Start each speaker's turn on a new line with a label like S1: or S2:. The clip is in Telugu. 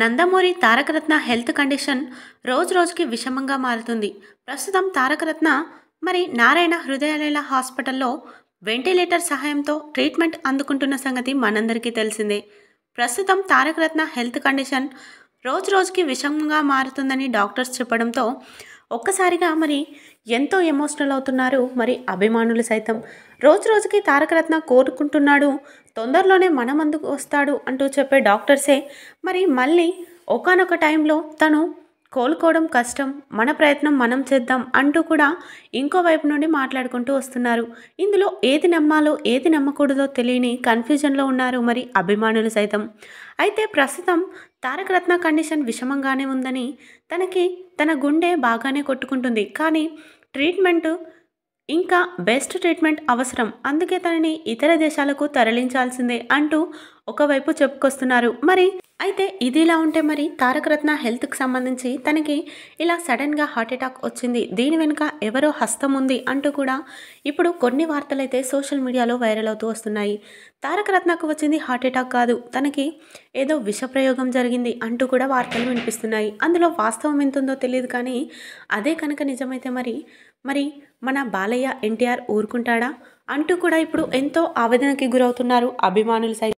S1: నందమూరి తారకరత్న హెల్త్ కండిషన్ రోజు రోజుకి విషమంగా మారుతుంది ప్రస్తుతం తారకరత్న మరి నారాయణ హృదయాలయ హాస్పిటల్లో వెంటిలేటర్ సహాయంతో ట్రీట్మెంట్ అందుకుంటున్న సంగతి మనందరికీ తెలిసిందే ప్రస్తుతం తారకరత్న హెల్త్ కండిషన్ రోజు రోజుకి విషమంగా మారుతుందని డాక్టర్స్ చెప్పడంతో ఒక్కసారిగా మరి ఎంతో ఎమోషనల్ అవుతున్నారు మరి అభిమానులు సైతం రోజు రోజుకి తారకరత్న కోరుకుంటున్నాడు తొందరలోనే మనమందుకు వస్తాడు అంటూ చెప్పే డాక్టర్సే మరి మళ్ళీ ఒకనొక టైంలో తను కోలుకోవడం కష్టం మన ప్రయత్నం మనం చేద్దాం అంటూ కూడా ఇంకో వైపు నుండి మాట్లాడుకుంటూ వస్తున్నారు ఇందులో ఏది నమ్మాలో ఏది నమ్మకూడదో తెలియని కన్ఫ్యూజన్లో ఉన్నారు మరి అభిమానులు సైతం అయితే ప్రస్తుతం తారకరత్న కండిషన్ విషమంగానే ఉందని తనకి తన గుండె బాగానే కొట్టుకుంటుంది కానీ ట్రీట్మెంట్ ఇంకా బెస్ట్ ట్రీట్మెంట్ అవసరం అందుకే తనని ఇతర దేశాలకు తరలించాల్సిందే అంటూ ఒకవైపు చెప్పుకొస్తున్నారు మరి అయితే ఇది ఇలా ఉంటే మరి తారక రత్న హెల్త్కి సంబంధించి తనకి ఇలా సడన్గా హార్ట్అటాక్ వచ్చింది దీని వెనుక ఎవరో హస్తం ఉంది అంటూ కూడా ఇప్పుడు కొన్ని వార్తలైతే సోషల్ మీడియాలో వైరల్ అవుతూ వస్తున్నాయి తారక రత్నకు వచ్చింది హార్ట్అటాక్ కాదు తనకి ఏదో విషప్రయోగం జరిగింది అంటూ కూడా వార్తలు వినిపిస్తున్నాయి అందులో వాస్తవం ఎంతుందో తెలియదు కానీ అదే కనుక నిజమైతే మరి మరి మన బాలయ్య ఎన్టీఆర్ ఊరుకుంటాడా అంటూ కూడా ఇప్పుడు ఎంతో ఆవేదనకి గురవుతున్నారు అభిమానులు